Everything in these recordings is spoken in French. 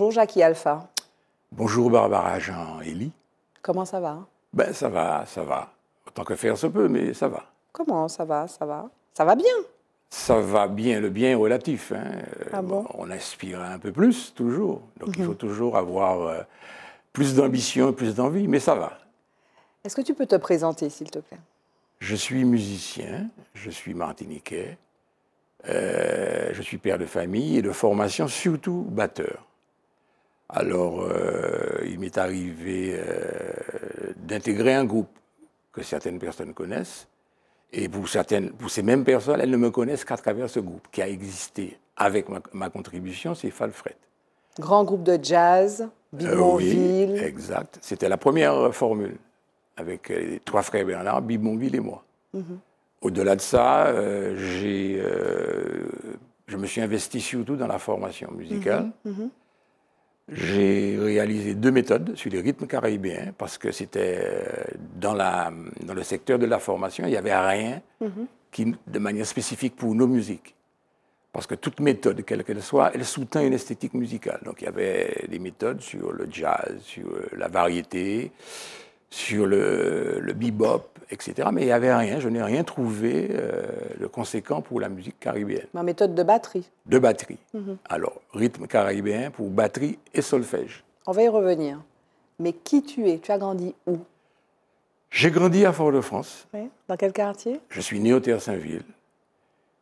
Bonjour Jackie Alpha. Bonjour Barbara jean elie Comment ça va Ben ça va, ça va. Autant que faire se peut, mais ça va. Comment ça va, ça va Ça va bien Ça va bien, le bien relatif. Hein. Euh, ah on aspire un peu plus, toujours. Donc il mhm. faut toujours avoir euh, plus d'ambition, plus d'envie, mais ça va. Est-ce que tu peux te présenter, s'il te plaît Je suis musicien, je suis martiniquais, euh, je suis père de famille et de formation, surtout batteur. Alors, euh, il m'est arrivé euh, d'intégrer un groupe que certaines personnes connaissent. Et pour, certaines, ces mêmes personnes, elles ne me connaissent qu'à travers ce groupe qui a existé avec ma, contribution, c'est Falfred. Grand groupe de jazz, euh, Bibonville. exact. C'était la première formule avec les trois frères Bernard, Bibonville et moi. Mhm. Au-delà de ça, je me suis investi surtout dans la formation musicale. Mhm, mhm. J'ai réalisé deux méthodes sur les rythmes caribéens parce que c'était euh, dans, le secteur de la formation, il n'y avait rien mhm. qui, de manière spécifique pour nos musiques. Parce que toute méthode, quelle qu'elle soit, elle soutient une esthétique musicale. Donc il y avait des méthodes sur le jazz, sur euh, la variété, sur le, bebop, etc. Mais il n'y avait rien, je n'ai rien trouvé euh, de conséquent pour la musique caribéenne. Ma méthode de batterie. De batterie. Mhm. Alors, rythme caribéen pour batterie et solfège. On va y revenir. Mais qui tu es Tu as grandi où J'ai grandi à Fort-de-France. Dans quel quartier Je suis né au Terre-Saint-Ville.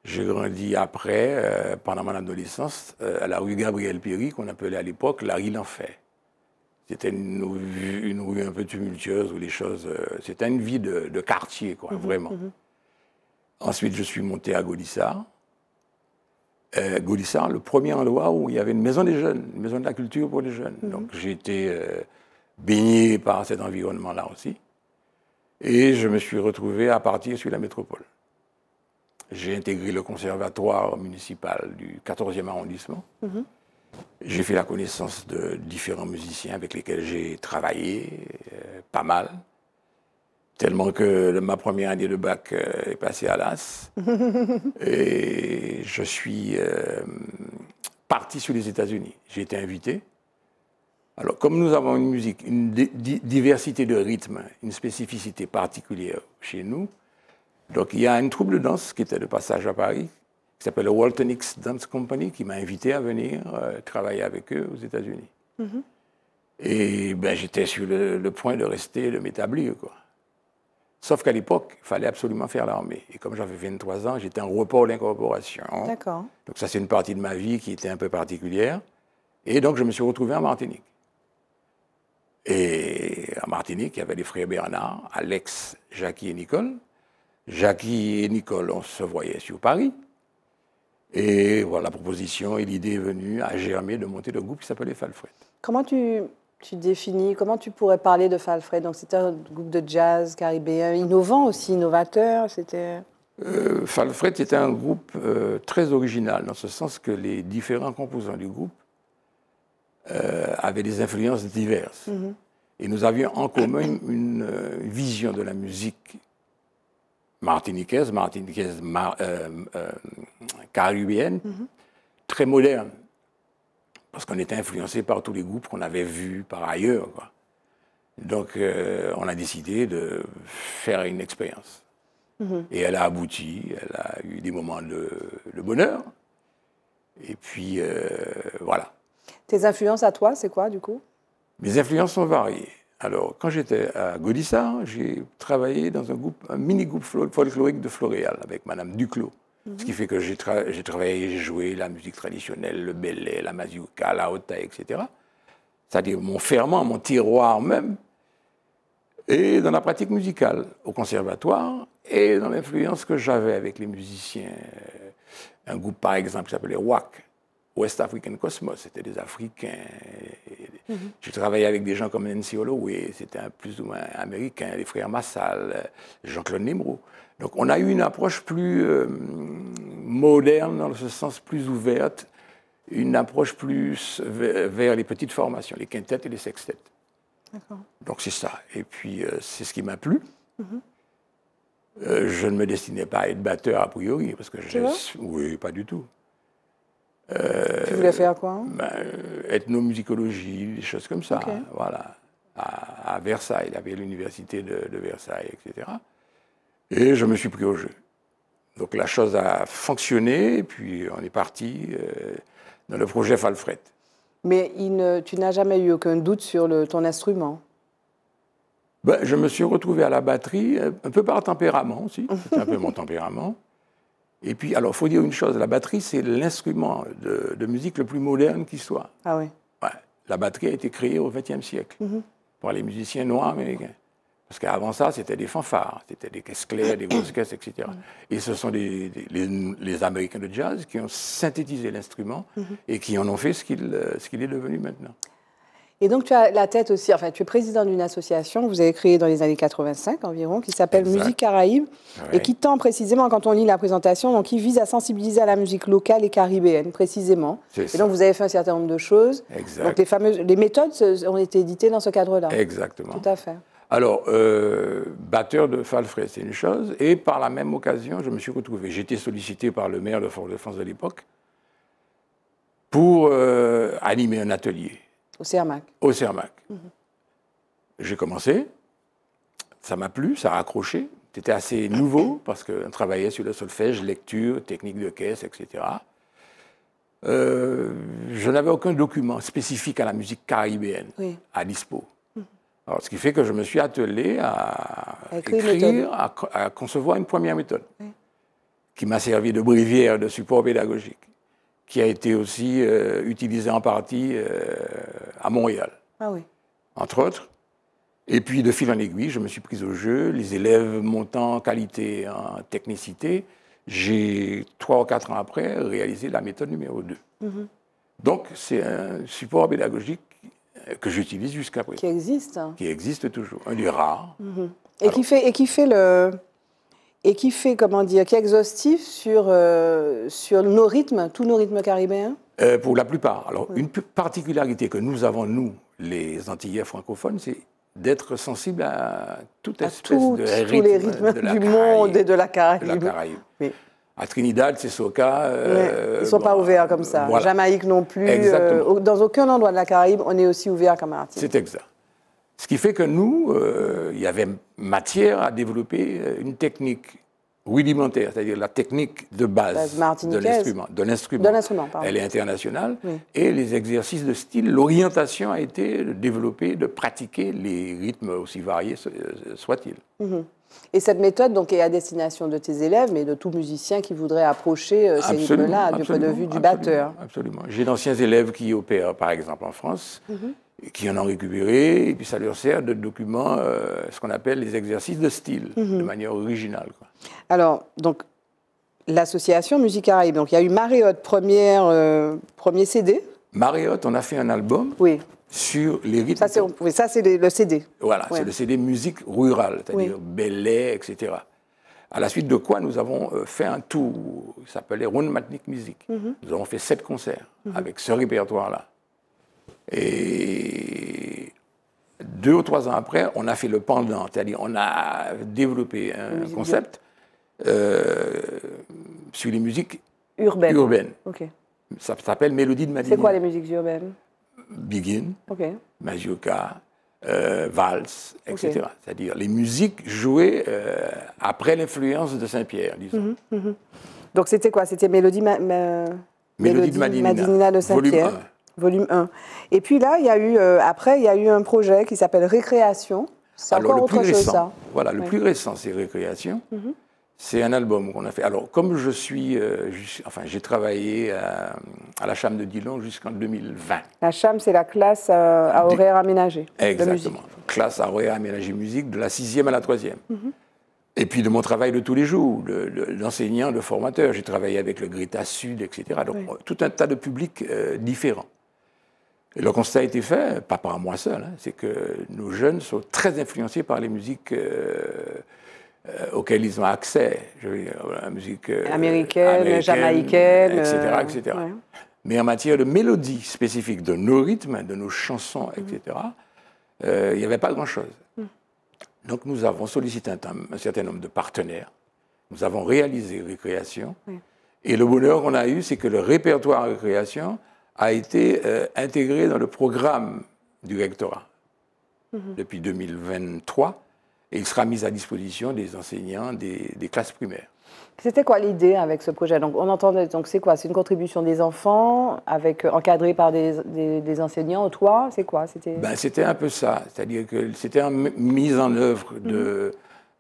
J'ai grandi après, euh, pendant mon adolescence, euh, à la rue Gabriel Péry, qu'on appelait à l'époque la rue L'Enfer. C'était une, rue un peu tumultueuse où les choses. Euh, c'était une vie de, quartier, quoi, mhm, vraiment. Mhm. Ensuite, je suis monté à Gaudissart. Euh, Gaudissart, le premier endroit où il y avait une maison des jeunes, une maison de la culture pour les jeunes. Mhm. Donc j'ai été euh, baigné par cet environnement-là aussi. Et je me suis retrouvé à partir sur la métropole. J'ai intégré le conservatoire municipal du 14e arrondissement. J'ai fait la connaissance de différents musiciens avec lesquels j'ai travaillé, euh, pas mal. Tellement que ma première année de bac euh, est passée à l'AS. et je suis euh, parti sur les États-Unis. J'ai été invité. Alors, comme nous avons une musique, une diversité de rythmes, une spécificité particulière chez nous, donc il y a une trouble de danse qui était le passage à Paris, qui s'appelle le Walton Dance Company, qui m'a invité à venir euh, travailler avec eux aux États-Unis. Mhm. Et ben, j'étais sur le, point de rester, de m'établir. Quoi. Sauf qu'à l'époque, il fallait absolument faire l'armée. Et comme j'avais 23 ans, j'étais en repos d'incorporation. D'accord. Donc ça, c'est une partie de ma vie qui était un peu particulière. Et donc, je me suis retrouvé en Martinique. Et en Martinique, il y avait les frères Bernard, Alex, Jackie et Nicole. Jackie et Nicole, on se voyait sur Paris. Et voilà, la proposition et l'idée est venue à germer de monter le groupe qui s'appelait Falfred. Comment tu, tu, définis, comment tu pourrais parler de Falfred Donc c'était un groupe de jazz caribéen, innovant aussi, innovateur. C'était. Euh, Falfred était un groupe euh, très original, dans ce sens que les différents composants du groupe euh, avaient des influences diverses. Mhm. Et nous avions en commun une, vision de la musique martiniquaise, martiniquaise, mar, caribéenne, très moderne, parce qu'on était influencé par tous les groupes qu'on avait vus par ailleurs. Donc, euh, on a décidé de faire une expérience. Mhm. Et elle a abouti, elle a eu des moments de, bonheur. Et puis, euh, voilà. Tes influences à toi, c'est quoi, du coup Mes influences sont variées. Alors, quand j'étais à Gaudissart, j'ai travaillé dans un, un mini-groupe folklorique de Floréal avec Madame Duclos. Mhm. Ce qui fait que j'ai travaillé, j'ai joué la musique traditionnelle, le belay, la mazouka, la hota, etc. C'est-à-dire mon ferment, mon tiroir même, et dans la pratique musicale au conservatoire, et dans l'influence que j'avais avec les musiciens. Un groupe, par exemple, qui s'appelait WAC, West African Cosmos, c'était des Africains. Je travaillais mhm. J'ai travaillé avec des gens comme Nancy Holloway, c'était plus ou moins américain, les frères Massal, Jean-Claude Nimrou. Donc on a eu une approche plus euh, moderne, dans ce sens plus ouverte, une approche plus vers les petites formations, les quintettes et les sextettes. Donc c'est ça. Et puis euh, c'est ce qui m'a plu. Mhm. Euh, je ne me destinais pas à être batteur à priori, parce que je... Oui, pas du tout. Euh, tu voulais faire quoi ben, Ethnomusicologie, des choses comme ça. Voilà. À, Versailles, il y avait l'université de, Versailles, etc. Et je me suis pris au jeu. Donc la chose a fonctionné, puis on est parti euh, dans le projet Falfred. Mais il ne, tu n'as jamais eu aucun doute sur le, ton instrument ben, Je me suis retrouvé à la batterie, euh, un peu par tempérament aussi, c'était un peu mon tempérament. Et puis, alors, il faut dire une chose, la batterie, c'est l'instrument de, musique le plus moderne qui soit. Ah oui ouais, La batterie a été créée au XXe siècle mhm. par les musiciens noirs américains. Parce qu'avant ça, c'était des fanfares, c'était des caisses claires, des grosses caisses, etc. Et ce sont les, Américains de jazz qui ont synthétisé l'instrument mhm. et qui en ont fait euh, ce qu'il est devenu maintenant. Et donc tu as la tête aussi, enfin tu es président d'une association que vous avez créée dans les années 85 environ, qui s'appelle Musique Caraïbe, et qui tend précisément, quand on lit la présentation, donc qui vise à sensibiliser à la musique locale et caribéenne précisément. Et donc vous avez fait un certain nombre de choses. Donc fameuses, les méthodes ont été éditées dans ce cadre-là. Exactement. Tout à fait. Alors, euh, batteur de Falfrey, c'est une chose. Et par la même occasion, je me suis retrouvé. J'étais sollicité par le maire de Fort-de-France de l'époque pour euh, animer un atelier. Au Cermac. Au Cermac. Mhm. J'ai commencé. Ça m'a plu, ça a accroché. C'était assez nouveau parce qu'on travaillait sur le solfège, lecture, technique de caisse, etc. Euh, je n'avais aucun document spécifique à la musique caribéenne à dispo ce qui fait que je me suis attelé à écrire, à, concevoir une première méthode qui m'a servi de brivière de support pédagogique, qui a été aussi euh, utilisée en partie euh, à Montréal, ah entre autres. Et puis, de fil en aiguille, je me suis pris au jeu. Les élèves montant en qualité, en technicité, j'ai, trois ou quatre ans après, réalisé la méthode numéro 2. Mm-hmm. Donc, c'est un support pédagogique que j'utilise jusqu'à présent. Qui existe. Qui existe toujours. Un des rare. – Et, qui fait, et qui fait le. Et qui fait, comment dire, qui est exhaustif sur, euh, sur nos rythmes, tous nos rythmes caribéens euh, Pour la plupart. Alors, une particularité que nous avons, nous, les Antillais francophones, c'est d'être sensibles à toute espèce tout, de rythme. Tous les rythmes du monde et de la Caraïbe. De la Caraïbe. Oui à Trinidad, c'est Soka. Euh, ils ne sont pas ouverts comme ça. Jamaïque non plus. Euh, dans aucun endroit de la Caraïbe, on est aussi ouvert comme Martinique. C'est exact. Ce qui fait que nous, euh, il y avait matière à développer une technique rudimentaire, c'est-à-dire la technique de base, de l'instrument. De l'instrument. Elle est internationale. Et les exercices de style, l'orientation a été de développer, de pratiquer les rythmes aussi variés soient-ils. Mhm. Et cette méthode donc, est à destination de tes élèves, mais de tout musicien qui voudrait approcher euh, ces rythmes-là du point de vue du batteur. Absolument. J'ai d'anciens élèves qui opèrent, par exemple, en France, mhm. qui en ont récupéré, et puis ça leur sert de document, euh, ce qu'on appelle les exercices de style, mhm. de manière originale. Alors, donc, l'association Musique Caraïbe, donc il y a eu Mariotte euh, premier CD. Mariotte, on a fait un album. Oui sur les rythmes. Ça, c'est le CD. Voilà, c'est le CD musique rurale, c'est-à-dire oui. etc. À la suite de quoi, nous avons euh, fait un tour qui s'appelait Rhône-Matnik Musique. Mhm. Nous avons fait sept concerts mhm. avec ce répertoire-là. Et deux ou trois ans après, on a fait le pendant, c'est-à-dire on a développé un concept euh, sur les musiques urbaines. urbaines. Ça s'appelle Mélodie de Madignan. C'est quoi les musiques urbaines Begin, okay. Euh, Vals, Valse, etc. C'est-à-dire les musiques jouées euh, après l'influence de Saint-Pierre, disons. Mhm, mhm. Donc c'était quoi C'était Mélodie, de Madinina, de Saint-Pierre, volume, 1. Et puis là, il y a eu, euh, après, il y a eu un projet qui s'appelle Récréation. C'est encore le autre chose, ça. Voilà, le plus récent, c'est Récréation. Mhm. C'est un album qu'on a fait. Alors, comme je suis. Euh, enfin, j'ai travaillé à, la Cham de Dillon jusqu'en 2020. La Cham, c'est la classe euh, à, à horaire aménagé. Exactement. Classe à horaire aménagé musique de la sixième à la troisième. Mhm. Et puis de mon travail de tous les jours, d'enseignant, de, formateur. J'ai travaillé avec le Greta Sud, etc. Donc, tout un tas de publics euh, différents. Et le constat a été fait, pas par moi seul, hein, c'est que nos jeunes sont très influencés par les musiques. Euh, auxquelles ils ont accès, je la musique euh, américaine, jamaïcaine, etc. Euh, etc. Mais en matière de mélodie spécifique, de nos rythmes, de nos chansons, etc., mm. il n'y avait pas grand-chose. Mm. Donc nous avons sollicité un, certain nombre de partenaires, nous avons réalisé Récréation, et le bonheur qu'on a eu, c'est que le répertoire Récréation a été intégré dans le programme du rectorat. Mm-hmm. Depuis 2023, et il sera mis à disposition des enseignants des, classes primaires. C'était quoi l'idée avec ce projet Donc, on entendait, donc c'est quoi C'est une contribution des enfants, avec euh, encadrée par des, enseignants Toi, C'est quoi C'était. Ben, c'était un peu ça. C'est-à-dire que c'était une mise en œuvre de,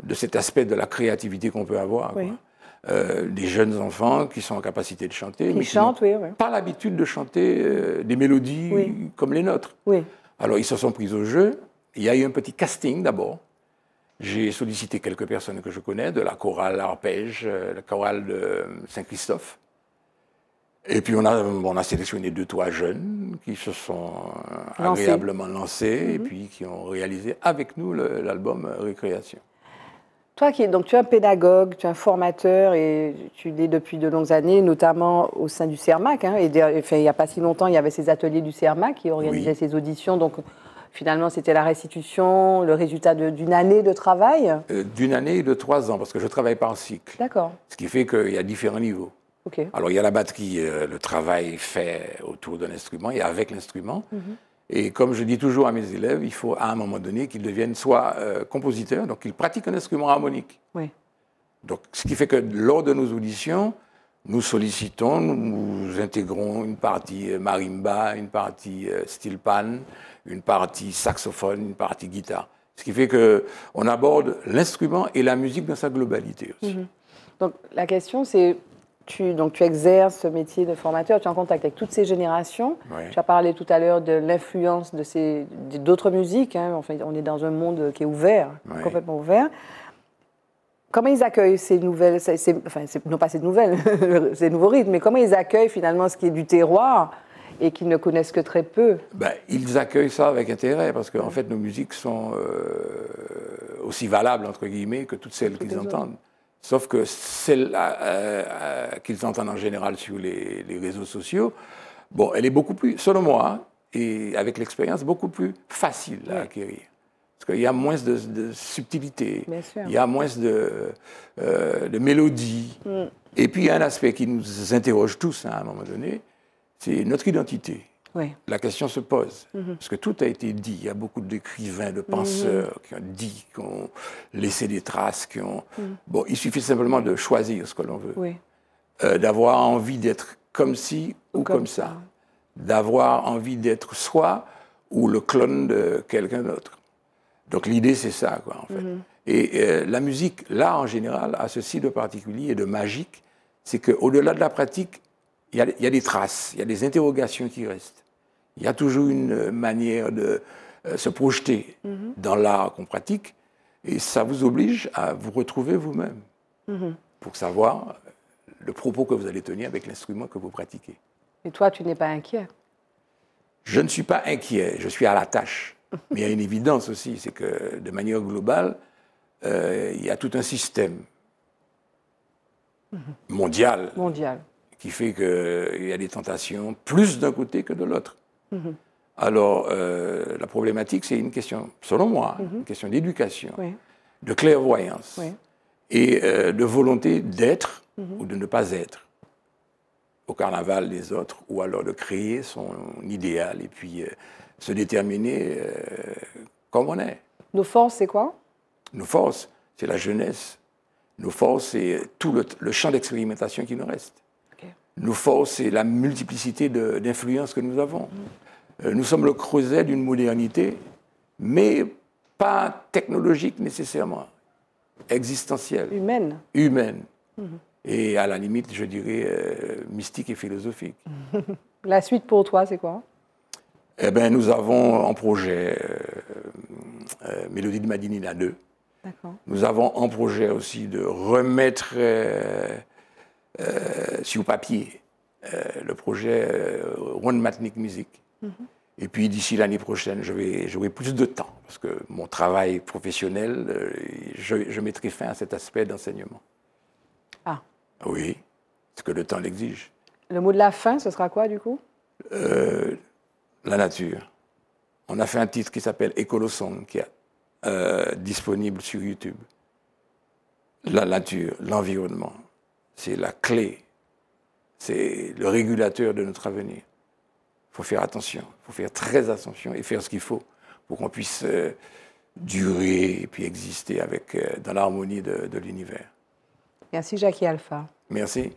mhm. de cet aspect de la créativité qu'on peut avoir. Euh, des jeunes enfants qui sont en capacité de chanter, Ils mais chantent, oui, pas l'habitude de chanter euh, des mélodies comme les nôtres. Alors ils se sont pris au jeu. Il y a eu un petit casting d'abord j'ai sollicité quelques personnes que je connais, de la chorale Arpège, euh, la chorale de euh, Saint-Christophe. Et puis on a, on a sélectionné deux, trois jeunes qui se sont euh, agréablement lancés et mhm. puis qui ont réalisé avec nous l'album Récréation. Toi qui donc tu es un pédagogue, tu es un formateur et tu l'es depuis de longues années, notamment au sein du CERMAC. Hein, et, enfin, il n'y a pas si longtemps, il y avait ces ateliers du CERMAC qui organisaient ces auditions. Donc Finalement, c'était la restitution, le résultat d'une année de travail euh, D'une année et de trois ans, parce que je travaille par cycle. D'accord. Ce qui fait qu'il y a différents niveaux. Ok. Alors, il y a la batterie, euh, le travail fait autour d'un instrument et avec l'instrument. Mhm. Et comme je dis toujours à mes élèves, il faut à un moment donné qu'ils deviennent soit euh, compositeurs, donc qu'ils pratiquent un instrument harmonique. Oui. Donc, ce qui fait que lors de nos auditions, nous sollicitons, nous intégrons une partie euh, marimba, une partie euh, steel une partie saxophone, une partie guitare. Ce qui fait qu'on aborde l'instrument et la musique dans sa globalité aussi. Mhm. Donc la question c'est, tu, tu exerces ce métier de formateur, tu es en contact avec toutes ces générations. Tu as parlé tout à l'heure de l'influence d'autres musiques. Hein. Enfin, on est dans un monde qui est ouvert, complètement ouvert. Comment ils accueillent ces nouvelles, enfin, non pas ces nouvelles, ces nouveaux rythmes, mais comment ils accueillent finalement ce qui est du terroir et qu'ils ne connaissent que très peu ben, Ils accueillent ça avec intérêt, parce qu'en fait, nos musiques sont euh, aussi valables, entre guillemets, que toutes celles qu'ils entendent. Sauf que celle euh, euh, qu'ils entendent en général sur les, les, réseaux sociaux, bon, elle est beaucoup plus, selon moi, hein, et avec l'expérience, beaucoup plus facile à acquérir. Parce qu'il y a moins de, subtilité, il y a moins de, euh, mélodie. Mm. Et puis il y a un aspect qui nous interroge tous hein, à un moment donné, c'est notre identité. La question se pose, mm-hmm. parce que tout a été dit. Il y a beaucoup d'écrivains, de mm-hmm. penseurs qui ont dit, qui ont laissé des traces, qui ont... Mm. Bon, il suffit simplement de choisir ce que l'on veut, euh, d'avoir envie d'être comme ci ou, comme, ça. d'avoir envie d'être soi ou le clone de quelqu'un d'autre. Donc l'idée, c'est ça, quoi, en fait. Mhm. Et euh, la musique, là, en général, a ceci de particulier et de magique, c'est qu'au-delà de la pratique, il y, a des traces, il y a des interrogations qui restent. Il y a toujours une euh, manière de euh, se projeter mhm. dans l'art qu'on pratique, et ça vous oblige à vous retrouver vous-même mhm. pour savoir le propos que vous allez tenir avec l'instrument que vous pratiquez. Et toi, tu n'es pas inquiet Je ne suis pas inquiet, je suis à la tâche. Mais il y a une évidence aussi, c'est que de manière globale, euh, il y a tout un système mondial, qui fait qu'il y a des tentations plus d'un côté que de l'autre. Mhm. Alors, euh, la problématique, c'est une question, selon moi, une mhm. question d'éducation, de clairvoyance et euh, de volonté d'être mhm. ou de ne pas être au carnaval des autres, ou alors de créer son idéal et puis se déterminer euh, comme on est. Nos forces, c'est quoi Nos forces, c'est la jeunesse. Nos forces, c'est tout le, champ d'expérimentation qui nous reste. Nos forces, c'est la multiplicité d'influences que nous avons. Mm. Euh, nous sommes le creuset d'une modernité, mais pas technologique nécessairement, existentielle. Humaine. Humaine. Mm-hmm. Et à la limite, je dirais, euh, mystique et philosophique. la suite pour toi, c'est quoi eh bien, nous avons en projet euh, euh, Mélodie de Madinina 2. Nous avons en projet aussi de remettre euh, sur papier le projet One Matnik Music. Mhm. Et puis d'ici l'année prochaine, je vais j'aurai plus de temps parce que mon travail professionnel, je, je mettrai fin à cet aspect d'enseignement. Ah. Oui, parce que le temps l'exige. Le mot de la fin, ce sera quoi du coup la nature. On a fait un titre qui s'appelle Écolosong, qui est euh, disponible sur YouTube. La nature, l'environnement, c'est la clé, c'est le régulateur de notre avenir. Il faut faire attention, il faut faire très attention et faire ce qu'il faut pour qu'on puisse euh, durer et puis exister avec, euh, dans l'harmonie de, de l'univers. Merci Jackie Alpha. Merci.